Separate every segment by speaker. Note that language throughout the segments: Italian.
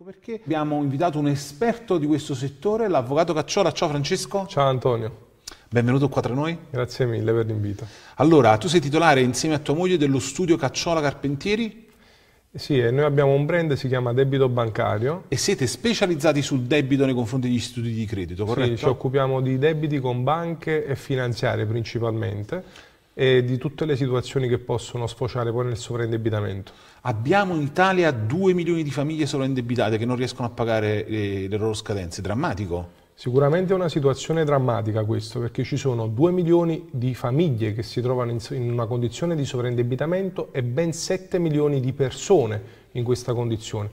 Speaker 1: Ecco perché
Speaker 2: abbiamo invitato un esperto di questo settore, l'avvocato Cacciola. Ciao Francesco. Ciao
Speaker 1: Antonio. Benvenuto qua tra noi. Grazie mille per l'invito. Allora, tu sei titolare insieme a tua moglie dello studio Cacciola Carpentieri? Sì, e noi abbiamo un brand che si chiama Debito Bancario. E siete specializzati sul debito nei confronti degli istituti di credito, corretto? Sì, ci occupiamo di debiti con banche e finanziarie principalmente e di tutte le situazioni che possono sfociare poi nel sovraindebitamento. Abbiamo in Italia 2 milioni di famiglie sovraindebitate
Speaker 2: che non riescono a pagare le, eh, le loro scadenze, drammatico?
Speaker 1: Sicuramente è una situazione drammatica questo, perché ci sono 2 milioni di famiglie che si trovano in, in una condizione di sovraindebitamento e ben 7 milioni di persone in questa condizione.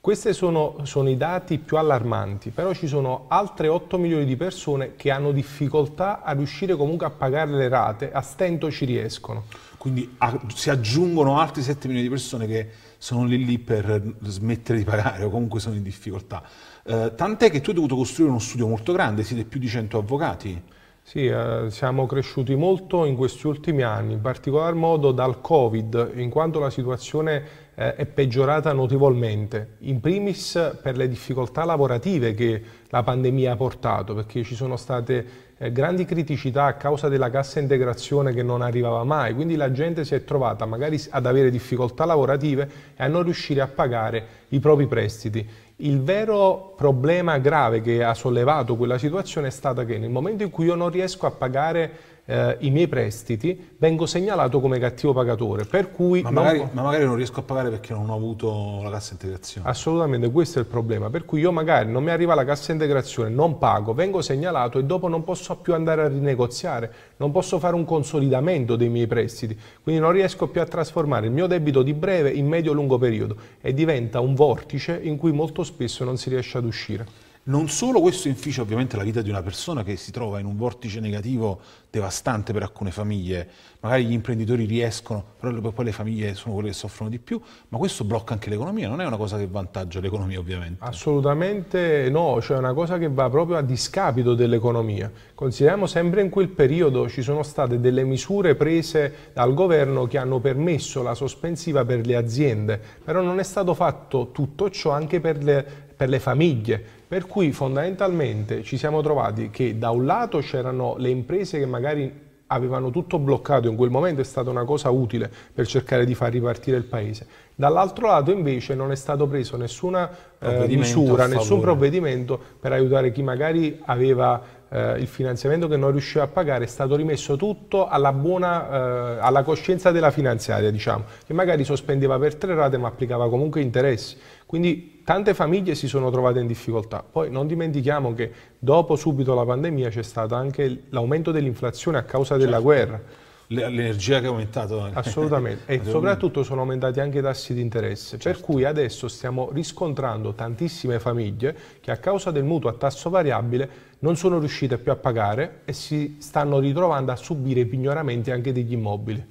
Speaker 1: Questi sono, sono, i dati più allarmanti, però ci sono altre 8 milioni di persone che hanno difficoltà a riuscire comunque a pagare le rate, a stento ci riescono. Quindi a,
Speaker 2: si aggiungono altri 7 milioni di persone che sono lì lì per smettere di pagare o comunque sono in difficoltà. Eh, tant'è che tu hai dovuto costruire uno studio molto grande, siete più di 100 avvocati.
Speaker 1: Sì, eh, siamo cresciuti molto in questi ultimi anni, in particolar modo dal Covid, in quanto la situazione eh, è peggiorata notevolmente, in primis per le difficoltà lavorative che la pandemia ha portato, perché ci sono state eh, grandi criticità a causa della cassa integrazione che non arrivava mai, quindi la gente si è trovata magari ad avere difficoltà lavorative e a non riuscire a pagare i propri prestiti. Il vero problema grave che ha sollevato quella situazione è stata che nel momento in cui io non riesco a pagare eh, i miei prestiti, vengo segnalato come cattivo pagatore. Per cui ma, magari, non... ma magari non riesco a pagare perché non ho
Speaker 2: avuto la cassa integrazione.
Speaker 1: Assolutamente, questo è il problema. Per cui io magari non mi arriva la cassa integrazione, non pago, vengo segnalato e dopo non posso più andare a rinegoziare, non posso fare un consolidamento dei miei prestiti. Quindi non riesco più a trasformare il mio debito di breve in medio-lungo periodo e diventa un vortice in cui molto spesso non si riesce ad uscire non solo questo inficia ovviamente la vita di una persona che si trova
Speaker 2: in un vortice negativo devastante per alcune famiglie, magari gli imprenditori riescono, però poi le famiglie sono quelle che soffrono di più, ma questo blocca anche l'economia, non è una cosa che vantaggia l'economia
Speaker 1: ovviamente. Assolutamente no, cioè è una cosa che va proprio a discapito dell'economia. Consideriamo sempre in quel periodo ci sono state delle misure prese dal governo che hanno permesso la sospensiva per le aziende, però non è stato fatto tutto ciò anche per le, per le famiglie per cui fondamentalmente ci siamo trovati che da un lato c'erano le imprese che magari avevano tutto bloccato in quel momento è stata una cosa utile per cercare di far ripartire il paese. Dall'altro lato invece non è stato preso nessuna eh, misura, nessun provvedimento per aiutare chi magari aveva eh, il finanziamento che non riusciva a pagare, è stato rimesso tutto alla, buona, eh, alla coscienza della finanziaria, diciamo, che magari sospendeva per tre rate ma applicava comunque interessi. Quindi tante famiglie si sono trovate in difficoltà. Poi non dimentichiamo che dopo subito la pandemia c'è stato anche l'aumento dell'inflazione a causa certo. della guerra.
Speaker 2: L'energia che è aumentata. Eh. Assolutamente. e soprattutto
Speaker 1: sono aumentati anche i tassi di interesse. Certo. Per cui adesso stiamo riscontrando tantissime famiglie che a causa del mutuo a tasso variabile non sono riuscite più a pagare e si stanno ritrovando a subire pignoramenti anche degli immobili.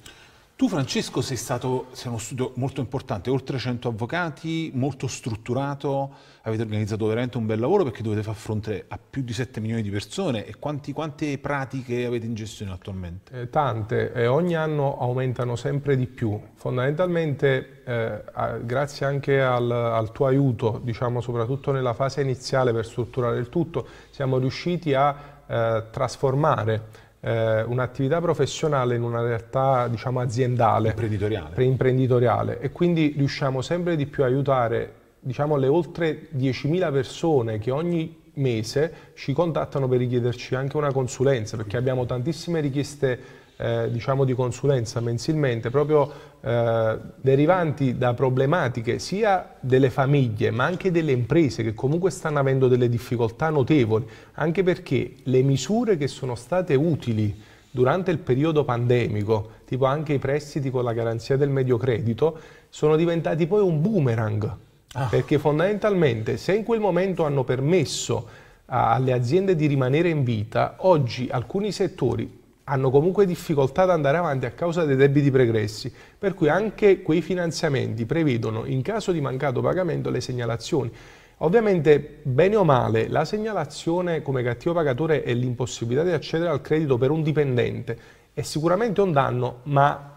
Speaker 1: Tu Francesco
Speaker 2: sei stato, sei uno studio molto importante, oltre 100 avvocati, molto strutturato, avete organizzato veramente un bel lavoro perché dovete far fronte a più di 7 milioni di persone e quanti, quante pratiche avete in gestione attualmente?
Speaker 1: Eh, tante e ogni anno aumentano sempre di più. Fondamentalmente eh, grazie anche al, al tuo aiuto, diciamo soprattutto nella fase iniziale per strutturare il tutto, siamo riusciti a eh, trasformare eh, un'attività professionale in una realtà diciamo, aziendale, imprenditoriale. Pre- imprenditoriale e quindi riusciamo sempre di più a aiutare diciamo, le oltre 10.000 persone che ogni mese ci contattano per richiederci anche una consulenza perché abbiamo tantissime richieste eh, diciamo, di consulenza mensilmente proprio eh, derivanti da problematiche sia delle famiglie ma anche delle imprese che comunque stanno avendo delle difficoltà notevoli, anche perché le misure che sono state utili durante il periodo pandemico, tipo anche i prestiti con la garanzia del medio credito, sono diventati poi un boomerang. Ah. Perché fondamentalmente se in quel momento hanno permesso alle aziende di rimanere in vita, oggi alcuni settori hanno comunque difficoltà ad andare avanti a causa dei debiti pregressi, per cui anche quei finanziamenti prevedono in caso di mancato pagamento le segnalazioni. Ovviamente, bene o male, la segnalazione come cattivo pagatore è l'impossibilità di accedere al credito per un dipendente. È sicuramente un danno, ma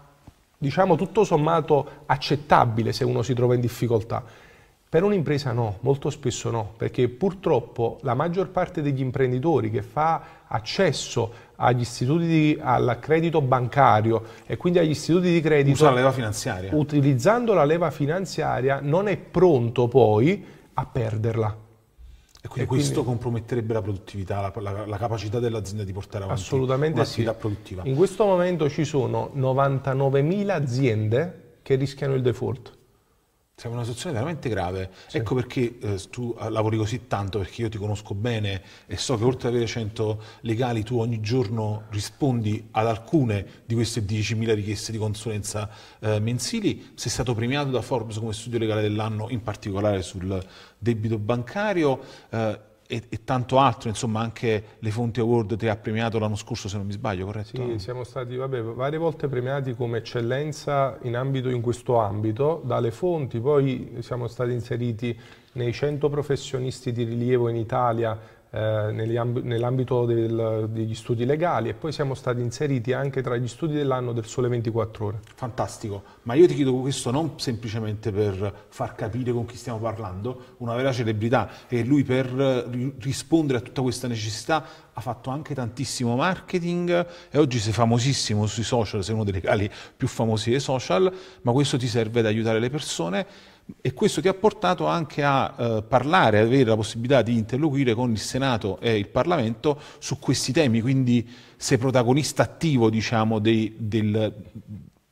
Speaker 1: diciamo tutto sommato accettabile se uno si trova in difficoltà. Per un'impresa no, molto spesso no, perché purtroppo la maggior parte degli imprenditori che fa accesso agli istituti di, al credito bancario e quindi agli istituti di credito... Usa la leva finanziaria. Utilizzando la leva finanziaria non è pronto poi a perderla. E quindi e questo quindi,
Speaker 2: comprometterebbe la produttività, la, la, la capacità dell'azienda di portare avanti assolutamente un'attività sì. produttiva. In
Speaker 1: questo momento ci sono 99.000 aziende che rischiano il default.
Speaker 2: Siamo cioè, in una situazione veramente
Speaker 1: grave. Sì. Ecco perché eh,
Speaker 2: tu eh, lavori così tanto, perché io ti conosco bene e so che oltre ad avere 100 legali tu ogni giorno rispondi ad alcune di queste 10.000 richieste di consulenza eh, mensili. Sei stato premiato da Forbes come studio legale dell'anno, in particolare sul debito bancario. Eh, e, e, tanto altro, insomma anche le Fonti Award ti ha premiato l'anno scorso se non mi sbaglio, corretto? Sì,
Speaker 1: siamo stati vabbè, varie volte premiati come eccellenza in, ambito, in questo ambito, dalle Fonti, poi siamo stati inseriti nei 100 professionisti di rilievo in Italia eh, nell'ambito degli studi legali e poi siamo stati inseriti anche tra gli studi dell'anno del Sole 24 Ore. Fantastico, ma io ti chiedo questo non semplicemente per far capire con chi stiamo parlando, una vera
Speaker 2: celebrità e lui per rispondere a tutta questa necessità ha fatto anche tantissimo marketing e oggi sei famosissimo sui social, sei uno dei regali più famosi dei social, ma questo ti serve ad aiutare le persone e questo ti ha portato anche a eh, parlare, ad avere la possibilità di interloquire con il Senato e il Parlamento su questi temi, quindi sei protagonista attivo diciamo, dei, del,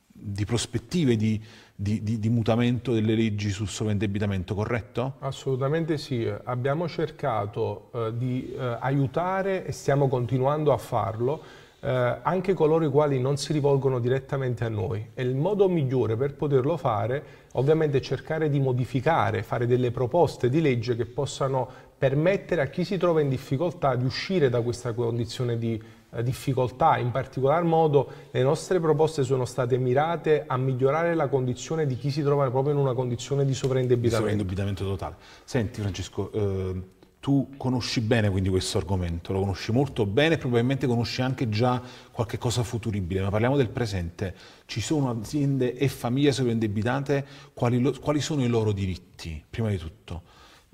Speaker 2: di prospettive di, di, di, di, mutamento delle leggi sul sovraindebitamento, corretto?
Speaker 1: Assolutamente sì, abbiamo cercato eh, di eh, aiutare e stiamo continuando a farlo eh, anche coloro i quali non si rivolgono direttamente a noi. E il modo migliore per poterlo fare, ovviamente, è cercare di modificare, fare delle proposte di legge che possano permettere a chi si trova in difficoltà di uscire da questa condizione di eh, difficoltà, in particolar modo le nostre proposte sono state mirate a migliorare la condizione di chi si trova proprio in una condizione di sovraindebitamento. Di sovraindebitamento
Speaker 2: totale. Senti Francesco, eh tu conosci bene quindi questo argomento, lo conosci molto bene, e probabilmente conosci anche già qualche cosa futuribile, ma parliamo del presente. Ci sono aziende e famiglie sovraindebitate, quali, quali sono i loro diritti, prima di tutto?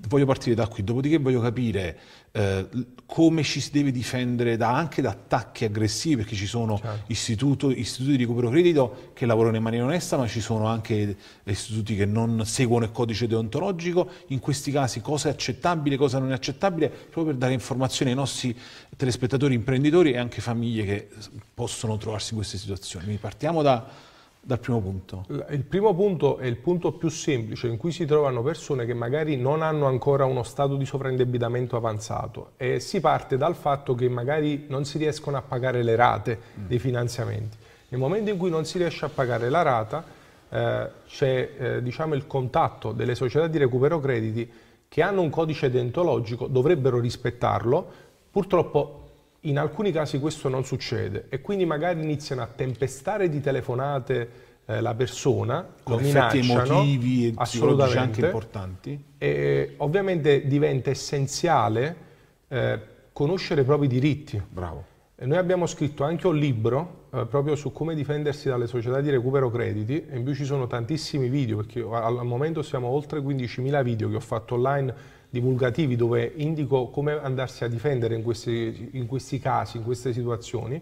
Speaker 2: voglio partire da qui, dopodiché voglio capire eh, come ci si deve difendere da, anche da attacchi aggressivi, perché ci sono certo. istituti, istituti di recupero credito che lavorano in maniera onesta, ma ci sono anche istituti che non seguono il codice deontologico, in questi casi cosa è accettabile, cosa non è accettabile, proprio per dare informazioni ai nostri telespettatori, imprenditori e
Speaker 1: anche famiglie che possono trovarsi in queste situazioni. Quindi partiamo da
Speaker 2: dal primo punto?
Speaker 1: Il primo punto è il punto più semplice in cui si trovano persone che magari non hanno ancora uno stato di sovraindebitamento avanzato e si parte dal fatto che magari non si riescono a pagare le rate mm. dei finanziamenti. Nel momento in cui non si riesce a pagare la rata eh, c'è eh, diciamo il contatto delle società di recupero crediti che hanno un codice deontologico, dovrebbero rispettarlo, purtroppo in alcuni casi questo non succede e quindi magari iniziano a tempestare di telefonate eh, la persona, con effetti emotivi e psicologici anche
Speaker 2: importanti.
Speaker 1: E eh, ovviamente diventa essenziale eh, conoscere i propri diritti. Bravo. E noi abbiamo scritto anche un libro eh, proprio su come difendersi dalle società di recupero crediti e in più ci sono tantissimi video perché al momento siamo oltre 15.000 video che ho fatto online divulgativi dove indico come andarsi a difendere in questi, in questi casi, in queste situazioni.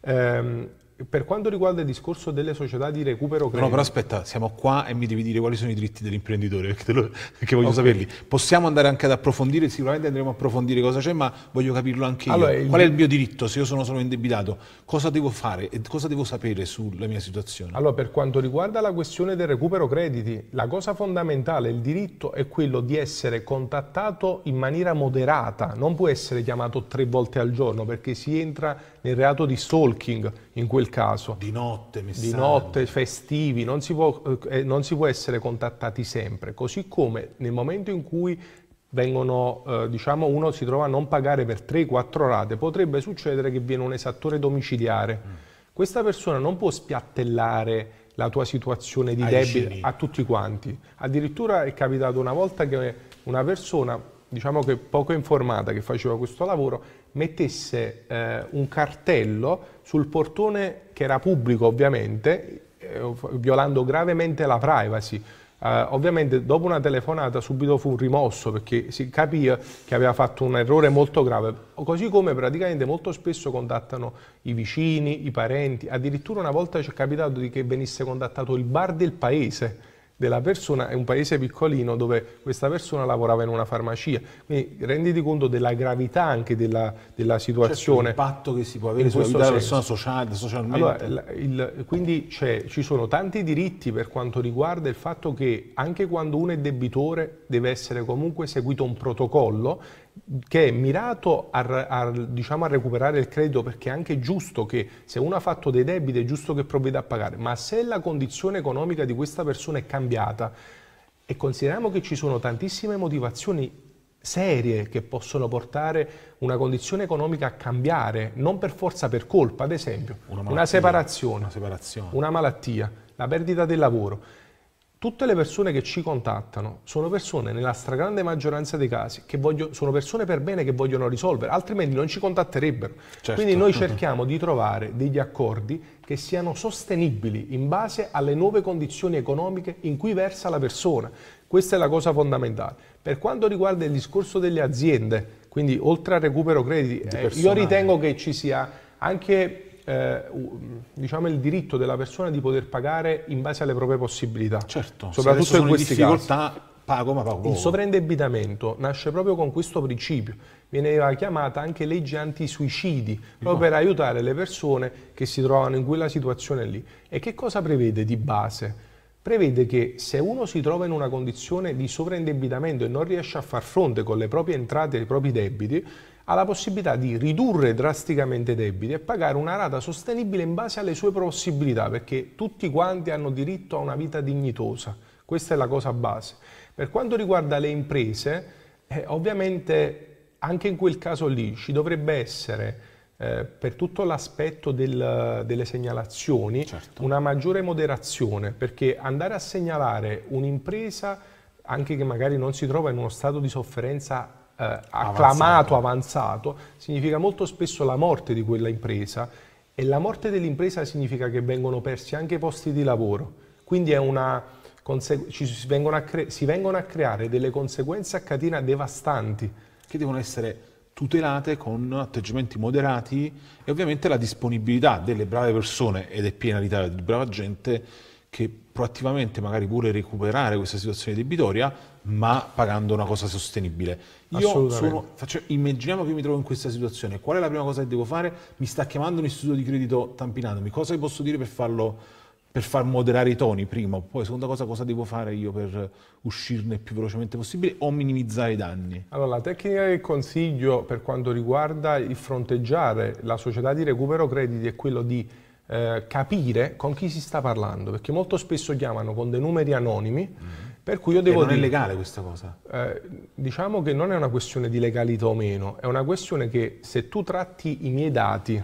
Speaker 1: Ehm, per quanto riguarda il discorso delle società di recupero credito... No, però
Speaker 2: aspetta, siamo qua e mi devi dire quali sono i diritti dell'imprenditore, perché, lo, perché voglio okay. saperli. Possiamo andare anche ad approfondire, sicuramente andremo a approfondire cosa c'è, ma voglio capirlo anche io. il... Qual è il mio diritto se io
Speaker 1: sono solo indebitato? Cosa devo fare e cosa devo sapere sulla mia situazione? Allora, per quanto riguarda la questione del recupero crediti, la cosa fondamentale, il diritto è quello di essere contattato in maniera moderata, non può essere chiamato tre volte al giorno perché si entra il reato di stalking in quel caso. Di notte, messaggi. Di notte, festivi, non si, può, eh, eh, non si può essere contattati sempre, così come nel momento in cui vengono, eh, diciamo, uno si trova a non pagare per 3-4 rate, potrebbe succedere che viene un esattore domiciliare. Mm. Questa persona non può spiattellare la tua situazione di debito a tutti quanti. Addirittura è capitato una volta che una persona, diciamo che poco informata, che faceva questo lavoro, mettesse eh, un cartello sul portone che era pubblico ovviamente, eh, violando gravemente la privacy. Eh, ovviamente dopo una telefonata subito fu rimosso perché si capì che aveva fatto un errore molto grave, così come praticamente molto spesso contattano i vicini, i parenti, addirittura una volta ci è capitato di che venisse contattato il bar del paese della persona è un paese piccolino dove questa persona lavorava in una farmacia. Quindi renditi conto della gravità anche della, della certo, situazione. Certo, l'impatto che
Speaker 2: si può avere sulla vita della persona sociale, socialmente. Allora,
Speaker 1: il, quindi ci sono tanti diritti per quanto riguarda il fatto che anche quando uno è debitore deve essere comunque seguito un protocollo che è mirato a, a, diciamo, a, recuperare il credito perché è anche giusto che se uno ha fatto dei debiti è giusto che provveda a pagare, ma se la condizione economica di questa persona è cambiata e consideriamo che ci sono tantissime motivazioni serie che possono portare una condizione economica a cambiare, non per forza per colpa, ad esempio una, malattia, una, separazione, una, separazione. una malattia, la perdita del lavoro. Tutte le persone che ci contattano sono persone, nella stragrande maggioranza dei casi, che voglio, sono persone per bene che vogliono risolvere, altrimenti non ci contatterebbero. Certo. Quindi noi mm-hmm. cerchiamo di trovare degli accordi che siano sostenibili in base alle nuove condizioni economiche in cui versa la persona. Questa è la cosa fondamentale. Per quanto riguarda il discorso delle aziende, quindi oltre al recupero crediti, eh, io ritengo che ci sia anche eh, diciamo, il diritto della persona di poter pagare in base alle proprie possibilità. Certo, soprattutto in queste difficoltà pago ma pago. Il sovraindebitamento nasce proprio con questo principio, Viene chiamata anche legge antisuicidi, proprio per aiutare le persone che si trovano in quella situazione lì. E che cosa prevede di base? prevede che se uno si trova in una condizione di sovraindebitamento e non riesce a far fronte con le proprie entrate e i propri debiti, ha la possibilità di ridurre drasticamente i debiti e pagare una rata sostenibile in base alle sue possibilità, perché tutti quanti hanno diritto a una vita dignitosa. Questa è la cosa base. Per quanto riguarda le imprese, eh, ovviamente anche in quel caso lì ci dovrebbe essere eh, per tutto l'aspetto del, delle segnalazioni certo. una maggiore moderazione, perché andare a segnalare un'impresa anche che magari non si trova in uno stato di sofferenza eh, acclamato, avanzato. avanzato, significa molto spesso la morte di quella impresa e la morte dell'impresa significa che vengono persi anche posti di lavoro. Quindi una, si, vengono a, cre si vengono a creare delle conseguenze a catena devastanti. Che devono essere tutelate con atteggiamenti moderati
Speaker 2: e ovviamente la disponibilità delle brave persone, ed è piena l'Italia di brava gente, che proattivamente magari pure recuperare questa situazione debitoria, ma pagando una cosa sostenibile. Io sono, faccio, immaginiamo che io mi trovo in questa situazione, qual è la prima cosa che devo fare? Mi sta chiamando un istituto di credito tampinandomi, cosa posso dire per farlo? per far moderare i toni, prima o poi seconda cosa cosa devo fare io per uscirne il più velocemente possibile o minimizzare i danni?
Speaker 1: Allora, la tecnica che consiglio per quanto riguarda il fronteggiare la società di recupero crediti è quello di eh, capire con chi si sta parlando, perché molto spesso chiamano con dei numeri anonimi, mm. per cui io devo... E eh, non dire, è legale
Speaker 2: questa cosa?
Speaker 1: Eh, diciamo che non è una questione di legalità o meno, è una questione che se tu tratti i miei dati,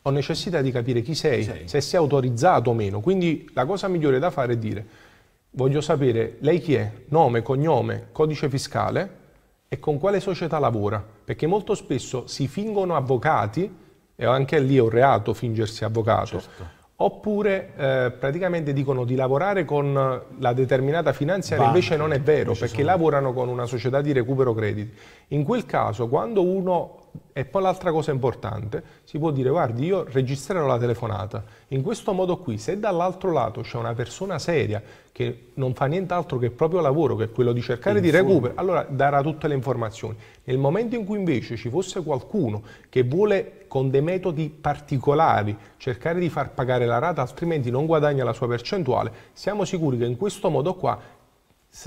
Speaker 1: ho necessità di capire chi sei, chi sei, se sei autorizzato o meno, quindi la cosa migliore da fare è dire, voglio sapere lei chi è, nome, cognome, codice fiscale, e con quale società lavora, perché molto spesso si fingono avvocati e anche lì è un reato fingersi avvocato. Certo. Oppure eh, praticamente dicono di lavorare con la determinata finanziaria, Banca, invece non è vero, perché sono... lavorano con una società di recupero crediti. In quel caso, quando uno e poi l'altra cosa importante, si può dire guardi io registrerò la telefonata, in questo modo qui se dall'altro lato c'è una persona seria che non fa nient'altro che il proprio lavoro, che è quello di cercare di recuperare, allora darà tutte le informazioni. Nel momento in cui invece ci fosse qualcuno che vuole con dei metodi particolari cercare di far pagare la rata altrimenti non guadagna la sua percentuale, siamo sicuri che in questo modo qua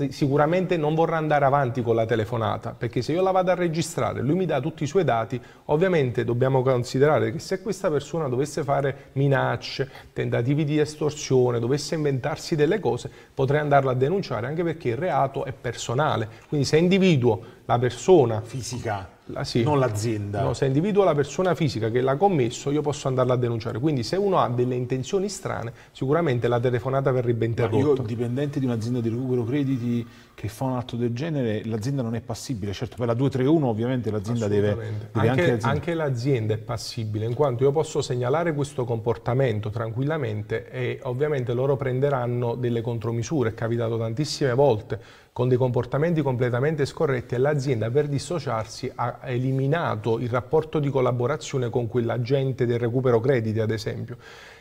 Speaker 1: sicuramente non vorrà andare avanti con la telefonata, perché se io la vado a registrare, lui mi dà tutti i suoi dati, ovviamente dobbiamo considerare che se questa persona dovesse fare minacce, tentativi di estorsione, dovesse inventarsi delle cose, potrei andarla a denunciare, anche perché il reato è personale. Quindi se individuo la persona fisica la, sì. non l'azienda. No, se individuo la persona fisica che l'ha commesso, io posso andarla a denunciare. Quindi se uno ha delle intenzioni strane, sicuramente la telefonata verrebbe interrotta. Ma io, dipendente di un'azienda di recupero crediti che fa un atto del genere, l'azienda non è passibile.
Speaker 2: Certo, per la 231 ovviamente l'azienda deve, deve... anche, anche, anche
Speaker 1: l'azienda è passibile, in quanto io posso segnalare questo comportamento tranquillamente e ovviamente loro prenderanno delle contromisure. È capitato tantissime volte con dei comportamenti completamente scorretti e l'azienda per dissociarsi ha eliminato il rapporto di collaborazione con quell'agente del recupero crediti ad esempio.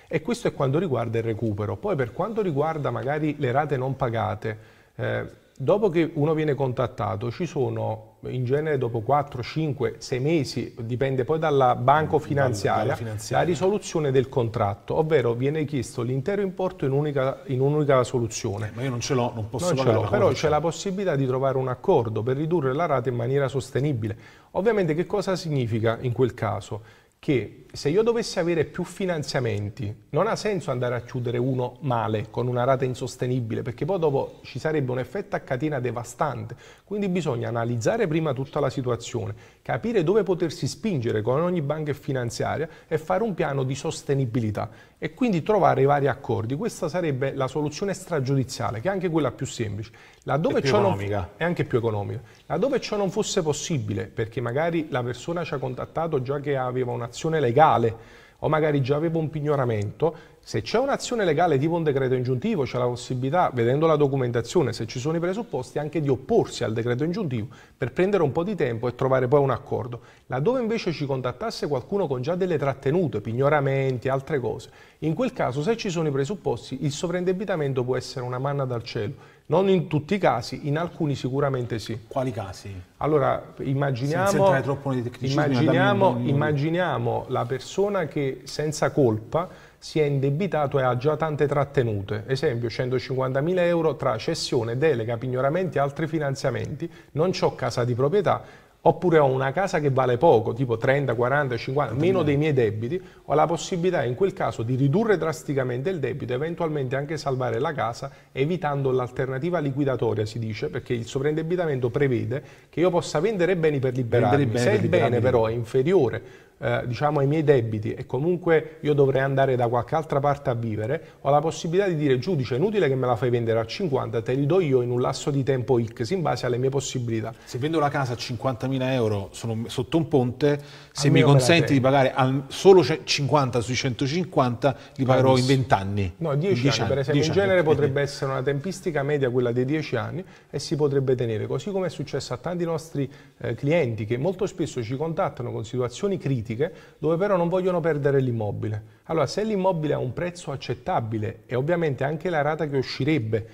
Speaker 1: E questo è quanto riguarda il recupero. Poi per quanto riguarda magari le rate non pagate, eh, dopo che uno viene contattato ci sono in genere dopo 4, 5, 6 mesi, dipende poi dalla banco finanziaria, finanziaria. la risoluzione del contratto, ovvero viene chiesto l'intero importo in un'unica, un soluzione. Eh, ma io non ce l'ho, non posso non ce l'ho, però c'è la possibilità di trovare un accordo per ridurre la rata in maniera sostenibile. Ovviamente che cosa significa in quel caso? Che se io dovessi avere più finanziamenti, non ha senso andare a chiudere uno male, con una rata insostenibile, perché poi dopo ci sarebbe un effetto a catena devastante. Quindi bisogna analizzare prima tutta la situazione, capire dove potersi spingere con ogni banca finanziaria e fare un piano di sostenibilità e quindi trovare i vari accordi. Questa sarebbe la soluzione stragiudiziale, che è anche quella più semplice. Laddove è, più economica. Non, è anche più economica. Laddove ciò non fosse possibile, perché magari la persona ci ha contattato già che aveva un'azione legale, legale o magari già avevo un pignoramento, se c'è un'azione legale tipo un decreto ingiuntivo, c'è la possibilità, vedendo la documentazione, se ci sono i presupposti, anche di opporsi al decreto ingiuntivo per prendere un po' di tempo e trovare poi un accordo. Laddove invece ci contattasse qualcuno con già delle trattenute, pignoramenti, altre cose, in quel caso se ci sono i presupposti, il sovraindebitamento può essere una manna dal cielo non in tutti i casi, in alcuni sicuramente sì. Quali casi? Allora, immaginiamo, troppo
Speaker 2: immaginiamo,
Speaker 1: immaginiamo la persona che senza colpa si è indebitato e ha già tante trattenute, esempio 150.000 euro tra cessione, delega, pignoramenti e altri finanziamenti, non ho casa di proprietà oppure ho una casa che vale poco, tipo 30, 40, 50, meno dei miei debiti, ho la possibilità in quel caso di ridurre drasticamente il debito, eventualmente anche salvare la casa, evitando l'alternativa liquidatoria, si dice, perché il sovraindebitamento prevede che io possa vendere beni per liberarmi. Bene Se il bene liberarmi. però è inferiore eh, diciamo, ai miei debiti e comunque io dovrei andare da qualche altra parte a vivere, ho la possibilità di dire giudice, è inutile che me la fai vendere a 50, te li do io in un lasso di tempo X in base alle mie possibilità. Se vendo la casa a 50.000 euro sono sotto un ponte, se mi consenti di pagare al, solo
Speaker 2: 50 sui 150 li pagherò in 20 anni. No, 10 anni, anni, per esempio. In genere potrebbe
Speaker 1: essere una tempistica media quella dei 10 anni e si potrebbe tenere, così come è successo a tanti nostri eh, clienti che molto spesso ci contattano con situazioni critiche critiche, dove però non vogliono perdere l'immobile. Allora, se l'immobile ha un prezzo accettabile e ovviamente anche la rata che uscirebbe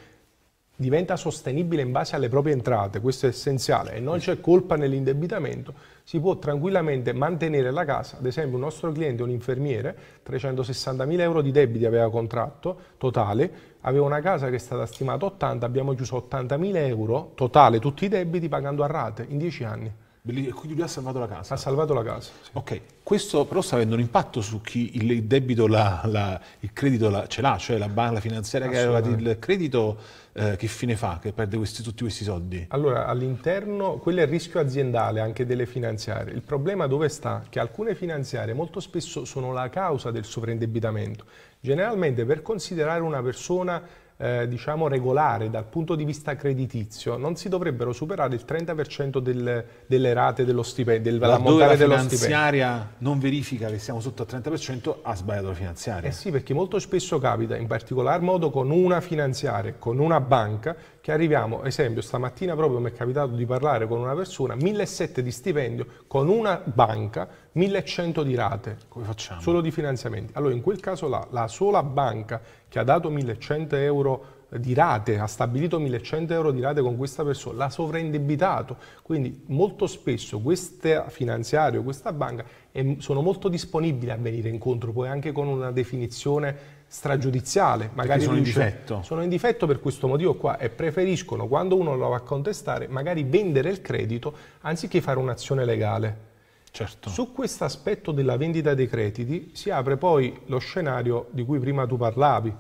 Speaker 1: diventa sostenibile in base alle proprie entrate, questo è essenziale, e non c'è colpa nell'indebitamento, si può tranquillamente mantenere la casa. Ad esempio un nostro cliente, un infermiere, 360.000 euro di debiti aveva contratto totale, aveva una casa che è stata stimata 80, abbiamo chiuso 80.000 euro totale, tutti i debiti pagando a rate in 10 anni. E quindi lui ha salvato la casa. Ha salvato la casa. Sì. Ok,
Speaker 2: questo però sta avendo un impatto su chi il debito, la, la, il credito la, ce l'ha, cioè la, banca finanziaria che aveva il
Speaker 1: credito, eh, che fine fa, che perde questi, tutti questi soldi? Allora, all'interno, quello è il rischio aziendale anche delle finanziarie. Il problema dove sta? Che alcune finanziarie molto spesso sono la causa del sovraindebitamento. Generalmente per considerare una persona eh, diciamo regolare dal punto di vista creditizio non si dovrebbero superare il 30% del, delle rate dello stipendio, del, Laddove la finanziaria non verifica che siamo sotto al 30% ha sbagliato la finanziaria. Eh sì, perché molto spesso capita, in particolar modo con una finanziaria, con una banca, che arriviamo, esempio, stamattina proprio mi è capitato di parlare con una persona, 1.700 di stipendio, con una banca, 1.100 di rate. Come facciamo? Solo di finanziamenti. Allora, in quel caso là, la sola banca che ha dato 1.100 euro di rate, ha stabilito 1.100 euro di rate con questa persona, l'ha sovraindebitato. Quindi molto spesso questo finanziario, questa banca è, ehm, sono molto disponibili a venire incontro, poi anche con una definizione stragiudiziale, magari sono in difetto. Sono in difetto per questo motivo qua e preferiscono quando uno lo va a contestare magari vendere il credito anziché fare un'azione legale. Certo. Su questo aspetto della vendita dei crediti si apre poi lo scenario di cui prima tu parlavi,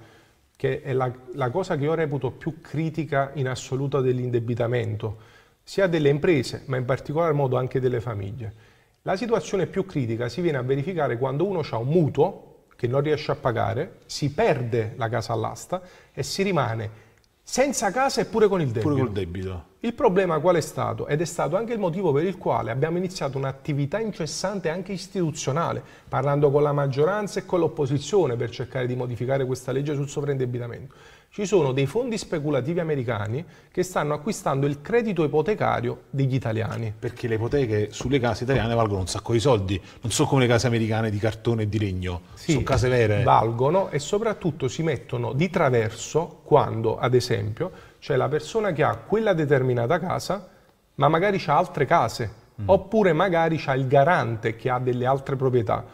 Speaker 1: che è la, la cosa che io reputo più critica in assoluto dell'indebitamento, sia delle imprese, ma in particolar modo anche delle famiglie. La situazione più critica si viene a verificare quando uno ha un mutuo che non riesce a pagare, si perde la casa all'asta e si rimane senza casa eppure con il debito. Pure col debito. Il problema qual è stato? Ed è stato anche il motivo per il quale abbiamo iniziato un'attività incessante anche istituzionale, parlando con la maggioranza e con l'opposizione per cercare di modificare questa legge sul sovraindebitamento ci sono dei fondi speculativi americani che stanno acquistando il credito ipotecario degli italiani.
Speaker 2: Perché le ipoteche sulle case italiane valgono un sacco di soldi, non sono come le case americane di cartone e di
Speaker 1: legno, sì, sono case vere. Valgono e soprattutto si mettono di traverso quando, ad esempio, c'è la persona che ha quella determinata casa, ma magari ha altre case, mm. oppure magari ha il garante che ha delle altre proprietà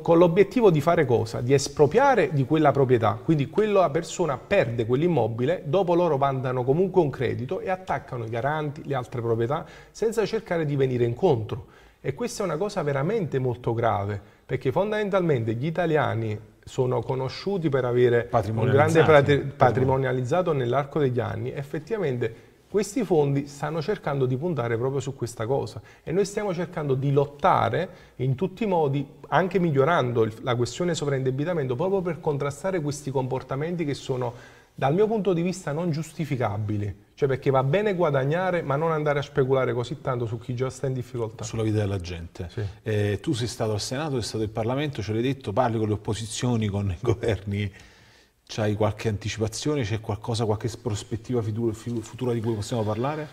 Speaker 1: con l'obiettivo di fare cosa? Di espropriare di quella proprietà, quindi quella persona perde quell'immobile, dopo loro mandano comunque un credito e attaccano i garanti, le altre proprietà, senza cercare di venire incontro. E questa è una cosa veramente molto grave, perché fondamentalmente gli italiani sono conosciuti per avere un grande patrimonializzato nell'arco degli anni, effettivamente questi fondi stanno cercando di puntare proprio su questa cosa e noi stiamo cercando di lottare in tutti i modi, anche migliorando la questione sovraindebitamento, proprio per contrastare questi comportamenti che sono dal mio punto di vista non giustificabili, cioè perché va bene guadagnare ma non andare a speculare così tanto su chi già sta in difficoltà. Sulla vita della gente. Sì. Eh, tu sei stato al Senato, sei stato in Parlamento, ce
Speaker 2: l'hai detto, parli con le opposizioni, con i governi. C'hai qualche anticipazione? C'è
Speaker 1: qualcosa, qualche prospettiva futura di cui possiamo parlare?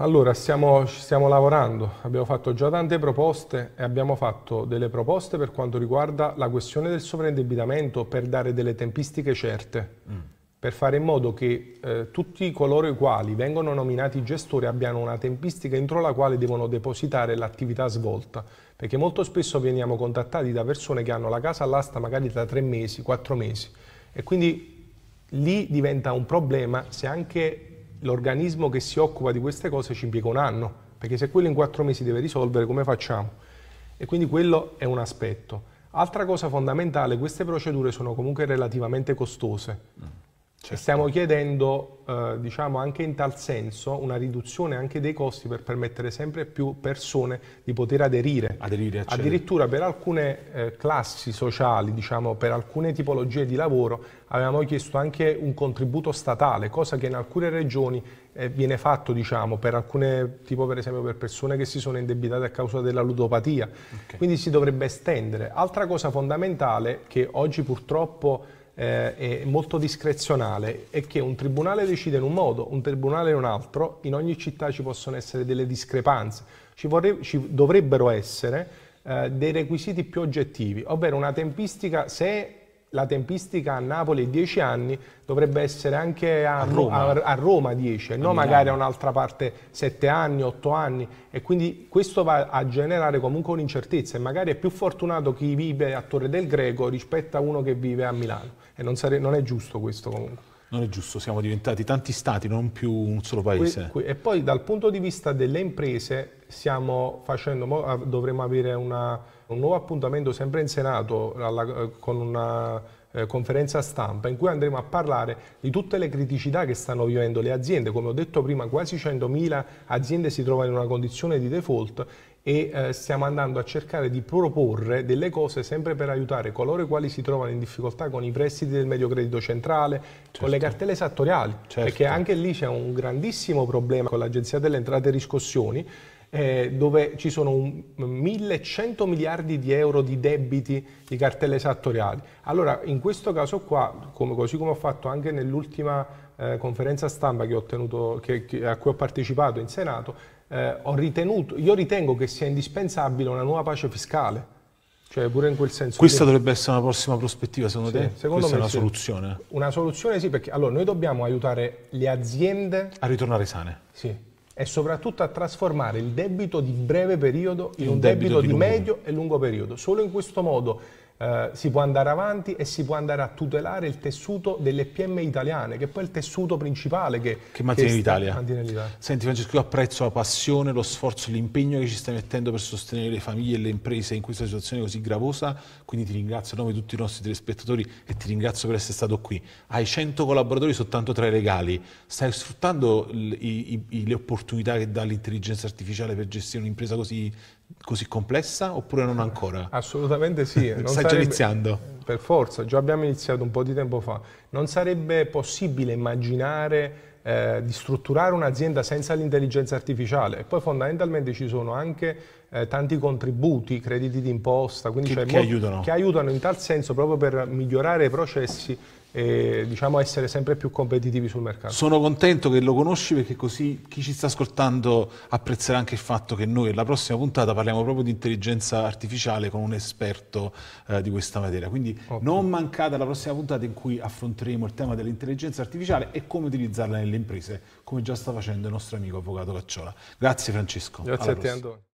Speaker 1: Allora, stiamo, ci stiamo lavorando, abbiamo fatto già tante proposte e abbiamo fatto delle proposte per quanto riguarda la questione del sovraindebitamento per dare delle tempistiche certe, mm. per fare in modo che eh, tutti coloro i quali vengono nominati gestori abbiano una tempistica entro la quale devono depositare l'attività svolta, perché molto spesso veniamo contattati da persone che hanno la casa all'asta magari da tre mesi, quattro mesi, e quindi lì diventa un problema se anche l'organismo che si occupa di queste cose ci impiega un anno, perché se quello in quattro mesi deve risolvere, come facciamo? E quindi quello è un aspetto. Altra cosa fondamentale, queste procedure sono comunque relativamente costose. Mm. Certo. Stiamo chiedendo eh, diciamo anche in tal senso una riduzione anche dei costi per permettere sempre più persone di poter aderire. aderire Addirittura per alcune eh, classi sociali, diciamo, per alcune tipologie di lavoro avevamo chiesto anche un contributo statale, cosa che in alcune regioni eh, viene fatto diciamo, per alcune, tipo per esempio per persone che si sono indebitate a causa della ludopatia. Okay. Quindi si dovrebbe estendere. Altra cosa fondamentale che oggi purtroppo eh, è molto discrezionale è che un tribunale decide in un modo, un tribunale in un altro, in ogni città ci possono essere delle discrepanze, ci, vorre- ci dovrebbero essere eh, dei requisiti più oggettivi, ovvero una tempistica, se la tempistica a Napoli è 10 anni, dovrebbe essere anche a, a Roma. 10, non magari a un'altra parte 7 anni, 8 anni e quindi questo va a generare comunque un'incertezza e magari è più fortunato chi vive a Torre del Greco rispetto a uno che vive a Milano. E non, sare- non è giusto questo comunque.
Speaker 2: Non è giusto, siamo diventati tanti stati, non più un solo paese.
Speaker 1: E poi dal punto di vista delle imprese facendo, dovremo avere una, un nuovo appuntamento sempre in Senato alla, con una eh, conferenza stampa in cui andremo a parlare di tutte le criticità che stanno vivendo le aziende. Come ho detto prima, quasi 100.000 aziende si trovano in una condizione di default e eh, stiamo andando a cercare di proporre delle cose sempre per aiutare coloro i quali si trovano in difficoltà con i prestiti del medio credito centrale, certo. con le certo. cartelle esattoriali, certo. perché anche lì c'è un grandissimo problema con l'Agenzia delle Entrate e Riscossioni, eh, dove ci sono un, 1100 mm, miliardi di euro di debiti di cartelle esattoriali. Allora, in questo caso qua, come, così come ho fatto anche nell'ultima eh, conferenza stampa che tenuto, che, che, a cui ho partecipato in Senato, eh, ritenuto, io ritengo che sia indispensabile una nuova pace fiscale. Cioè pure in quel senso. Questa che...
Speaker 2: dovrebbe essere una prossima prospettiva, secondo sì, te? Secondo Questa me è una sì. soluzione.
Speaker 1: Una soluzione sì, perché allora noi dobbiamo aiutare le aziende
Speaker 2: a ritornare sane.
Speaker 1: Sì. E soprattutto a trasformare il debito di breve periodo in, in un debito, debito di, di medio e lungo periodo. Solo in questo modo eh, si può andare avanti e si può andare a tutelare il tessuto delle PM italiane, che poi è il tessuto principale che, che mantiene l'Italia.
Speaker 2: Senti Francesco, io apprezzo la passione, lo sforzo, e l'impegno che ci stai mettendo per sostenere le famiglie e le imprese in questa situazione così gravosa, quindi ti ringrazio a nome di tutti i nostri telespettatori e ti ringrazio per essere stato qui. Hai 100 collaboratori, soltanto tra i regali. Stai sfruttando le opportunità che dà l'intelligenza artificiale per gestire un'impresa così così complessa oppure non ancora?
Speaker 1: Assolutamente sì. Non Stai sarebbe, già iniziando? Per forza, già abbiamo iniziato un po' di tempo fa. Non sarebbe possibile immaginare eh, di strutturare un'azienda senza l'intelligenza artificiale. E poi fondamentalmente ci sono anche eh, tanti contributi, crediti d'imposta, che, cioè, che, aiutano. che aiutano in tal senso proprio per migliorare i processi e diciamo essere sempre più competitivi sul mercato.
Speaker 2: Sono contento che lo conosci perché così chi ci sta ascoltando apprezzerà anche il fatto che noi alla prossima puntata parliamo proprio di intelligenza artificiale con un esperto eh, di questa materia. Quindi okay. non mancate la prossima puntata in cui affronteremo il tema dell'intelligenza artificiale e come utilizzarla nelle imprese, come già sta facendo il nostro amico avvocato Cacciola. Grazie Francesco. Grazie a te Antonio.